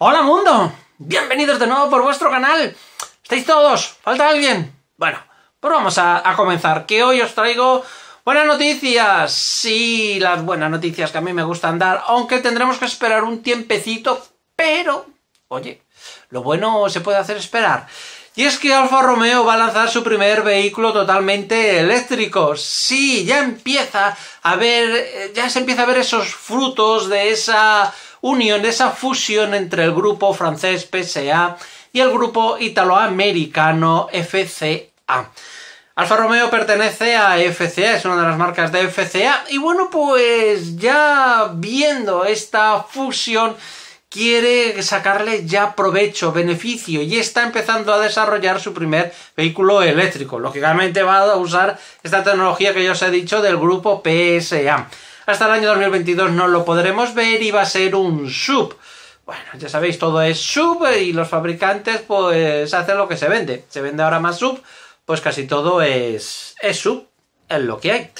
¡Hola mundo! Bienvenidos de nuevo por vuestro canal. ¿Estáis todos? ¿Falta alguien? Bueno, pues vamos a, comenzar, que hoy os traigo buenas noticias. Sí, las buenas noticias que a mí me gustan dar, aunque tendremos que esperar un tiempecito, pero... Oye, lo bueno se puede hacer esperar. Y es que Alfa Romeo va a lanzar su primer vehículo totalmente eléctrico. Sí, ya empieza a ver, eh, ya se empieza a ver esos frutos de esa unión, esa fusión entre el grupo francés PSA y el grupo italoamericano FCA. Alfa Romeo pertenece a FCA, es una de las marcas de FCA. Y bueno, pues ya viendo esta fusión, quiere sacarle ya provecho, beneficio y está empezando a desarrollar su primer vehículo eléctrico. Lógicamente va a usar esta tecnología que ya os he dicho del grupo PSA. Hasta el año 2022 no lo podremos ver y va a ser un sub. Bueno, ya sabéis, todo es sub y los fabricantes pues hacen lo que se vende. Se vende ahora más sub, pues casi todo es, es sub, es lo que hay.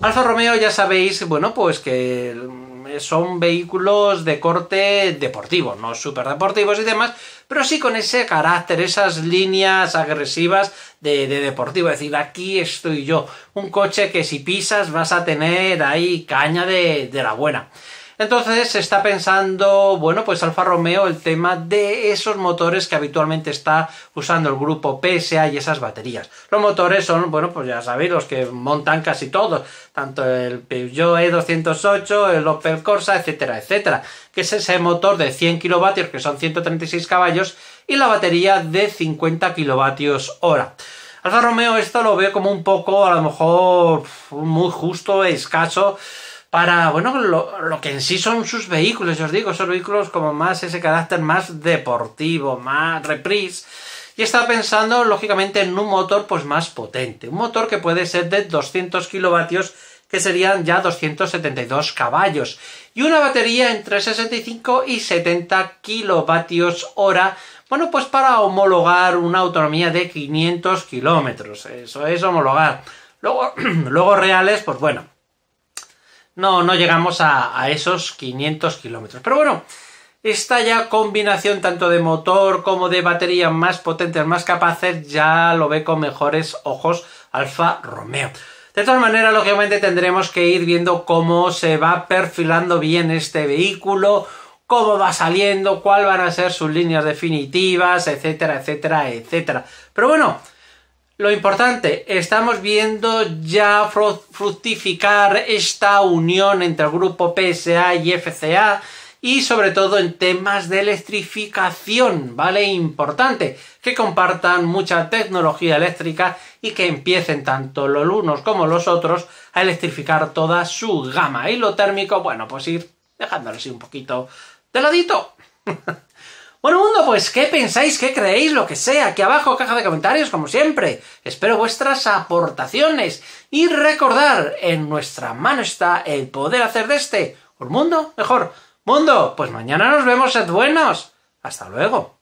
Alfa Romeo ya sabéis, bueno, pues que eh, son vehículos de corte deportivo, no deportivos y demás, pero sí con ese carácter, esas líneas agresivas de, deportivo. Es decir, aquí estoy yo, un coche que si pisas vas a tener ahí caña de la buena. Entonces se está pensando, bueno, pues Alfa Romeo el tema de esos motores que habitualmente está usando el grupo PSA y esas baterías. Los motores son, bueno, pues ya sabéis, los que montan casi todos, tanto el Peugeot E208, el Opel Corsa, etcétera, etcétera, que es ese motor de 100 kilovatios que son 136 caballos y la batería de 50 kilovatios hora. Alfa Romeo esto lo veo como un poco, a lo mejor, muy justo, e escaso, para, bueno, lo, que en sí son sus vehículos, yo os digo, son vehículos como más ese carácter más deportivo, más reprise. Y estaba pensando, lógicamente, en un motor pues más potente. Un motor que puede ser de 200 kilovatios, que serían ya 272 caballos. Y una batería entre 65 y 70 kilovatios hora, bueno, pues para homologar una autonomía de 500 kilómetros. Eso es homologar. Luego, luego reales, pues bueno, no, no llegamos a, esos 500 kilómetros. Pero bueno, esta ya combinación tanto de motor como de batería más potentes, más capaces, ya lo ve con mejores ojos Alfa Romeo. De todas maneras, lógicamente tendremos que ir viendo cómo se va perfilando bien este vehículo, cómo va saliendo, cuál van a ser sus líneas definitivas, etcétera, etcétera, etcétera. Pero bueno, lo importante, estamos viendo ya fructificar esta unión entre el grupo PSA y FCA y sobre todo en temas de electrificación, ¿vale? Importante que compartan mucha tecnología eléctrica y que empiecen tanto los unos como los otros a electrificar toda su gama. Y lo térmico, bueno, pues ir dejándolo así un poquito de ladito. Bueno, mundo, pues, ¿qué pensáis? ¿Qué creéis? Lo que sea. Aquí abajo, caja de comentarios, como siempre. Espero vuestras aportaciones. Y recordar, en nuestra mano está el poder hacer de este un mundo mejor. Mundo, pues mañana nos vemos, sed buenos. Hasta luego.